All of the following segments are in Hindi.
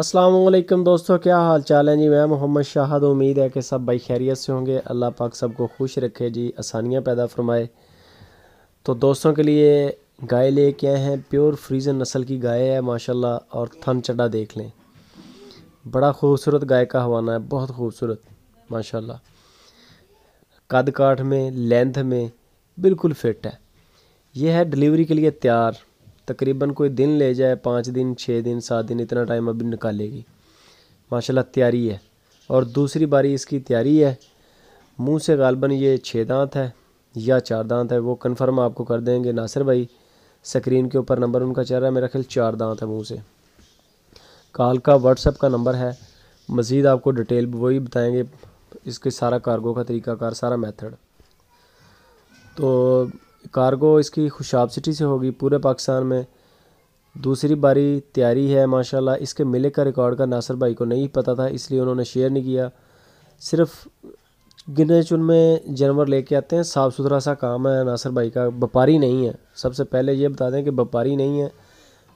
असलम दोस्तों क्या हाल चाल है जी मैं मोहम्मद शाहद उम्मीद है कि सब भाई खैरियत से होंगे अल्लाह पाक सबको खुश रखे जी आसानियाँ पैदा फरमाए तो दोस्तों के लिए गाय ले के आए हैं प्योर फ्रीजन नस्ल की गाय है माशाल्लाह और थन चटा देख लें बड़ा खूबसूरत गाय का हवाना है बहुत खूबसूरत माशाल्लाह कद काठ में लेंथ में बिल्कुल फिट है यह है डिलीवरी के लिए तैयार तकरीबन कोई दिन ले जाए पाँच दिन छः दिन सात दिन इतना टाइम अभी निकालेगी माशाल्लाह तैयारी है और दूसरी बारी इसकी तैयारी है मुंह से गालबन ये छः दांत है या चार दांत है वो कन्फर्म आपको कर देंगे नासिर भाई स्क्रीन के ऊपर नंबर उनका चल रहा है मेरा ख्याल चार दांत है मुँह से काल का व्हाट्सअप का नंबर है मज़ीद आपको डिटेल वही बताएँगे इसके सारा कारगो का तरीकाकार सारा मेथड तो कार्गो इसकी खुशाब सिटी से होगी पूरे पाकिस्तान में दूसरी बारी तैयारी है माशाल्लाह इसके मिले का रिकॉर्ड का नासर भाई को नहीं पता था इसलिए उन्होंने शेयर नहीं किया सिर्फ गिने चुन में जानवर लेके आते हैं साफ़ सुथरा सा काम है नासर भाई का व्यापारी नहीं है सबसे पहले ये बता दें कि व्यापारी नहीं है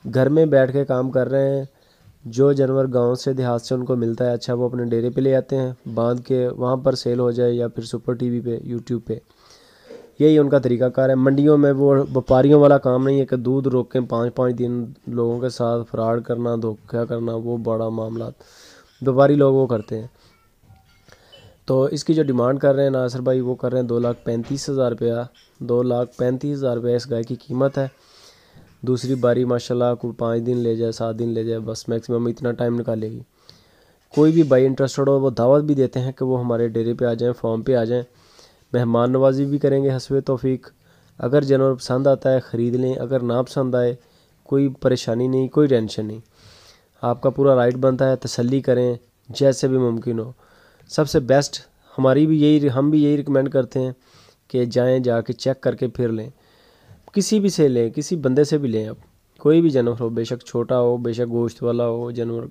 घर में बैठ के काम कर रहे हैं जो जानवर गांव से देहात से उनको मिलता है अच्छा वो अपने डेरे पे ले आते हैं बांध के वहाँ पर सेल हो जाए या फिर सुपर टीवी पे यूट्यूब पे यही उनका तरीकाकार है मंडियों में वो व्यापारियों वाला काम नहीं है कि दूध रोक के पाँच पाँच दिन लोगों के साथ फ्रॉड करना धोखा करना वो बड़ा मामला व्यापारी लोग वो करते हैं तो इसकी जो डिमांड कर रहे हैं नासर भाई वो कर रहे हैं दो लाख पैंतीस हज़ार रुपया दो लाख पैंतीस हज़ार रुपया इस गाय की कीमत है दूसरी बारी माशाल्लाह को पाँच दिन ले जाए सात दिन ले जाए बस मैक्सिमम इतना टाइम निकालेगी कोई भी भाई इंटरेस्टेड हो वो दावत भी देते हैं कि वो हमारे डेरे पे आ जाएं फॉर्म पे आ जाएं मेहमान नवाजी भी करेंगे हसब तोफ़ी अगर जानवर पसंद आता है ख़रीद लें अगर ना पसंद आए कोई परेशानी नहीं कोई टेंशन नहीं आपका पूरा राइट बनता है तसल्ली करें जैसे भी मुमकिन हो सबसे बेस्ट हमारी भी यही हम भी यही रिकमेंड करते हैं कि जाएं जाके चेक करके फिर लें किसी भी से लें किसी बंदे से भी लें आप कोई भी जानवर हो बेशक छोटा हो बेशक गोश्त वाला हो जानवर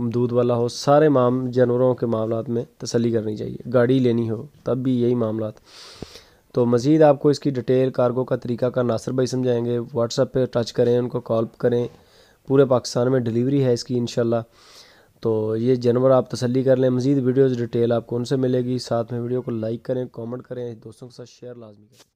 दूध वाला हो सारे माम जानवरों के मामला में तसली करनी चाहिए गाड़ी लेनी हो तब भी यही मामला तो मज़ीद आपको इसकी डिटेल कार्गो का तरीका का नासर भाई समझाएँगे व्हाट्सअप पर टच करें उनको कॉल करें पूरे पाकिस्तान में डिलीवरी है इसकी इन तो ये जानवर आप तसली कर लें मज़ीद वीडियोज़ डिटेल आपको उनसे मिलेगी साथ में वीडियो को लाइक करें कॉमेंट करें दोस्तों के साथ शेयर लाजमी करें